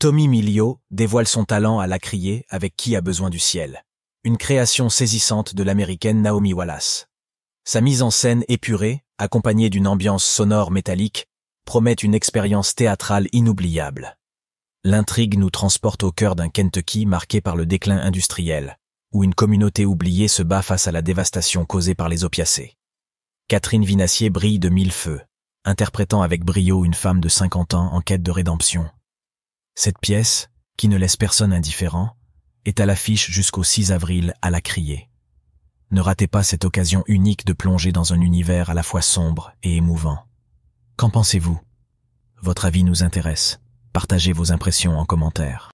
Tommy Milio dévoile son talent à la crier avec Qui a besoin du ciel, une création saisissante de l'américaine Naomi Wallace. Sa mise en scène épurée, accompagnée d'une ambiance sonore métallique, promet une expérience théâtrale inoubliable. L'intrigue nous transporte au cœur d'un Kentucky marqué par le déclin industriel, où une communauté oubliée se bat face à la dévastation causée par les opiacés. Catherine Vinassier brille de mille feux, interprétant avec brio une femme de 50 ans en quête de rédemption. Cette pièce, qui ne laisse personne indifférent, est à l'affiche jusqu'au 6 avril à la criée. Ne ratez pas cette occasion unique de plonger dans un univers à la fois sombre et émouvant. Qu'en pensez-vous Votre avis nous intéresse. Partagez vos impressions en commentaire.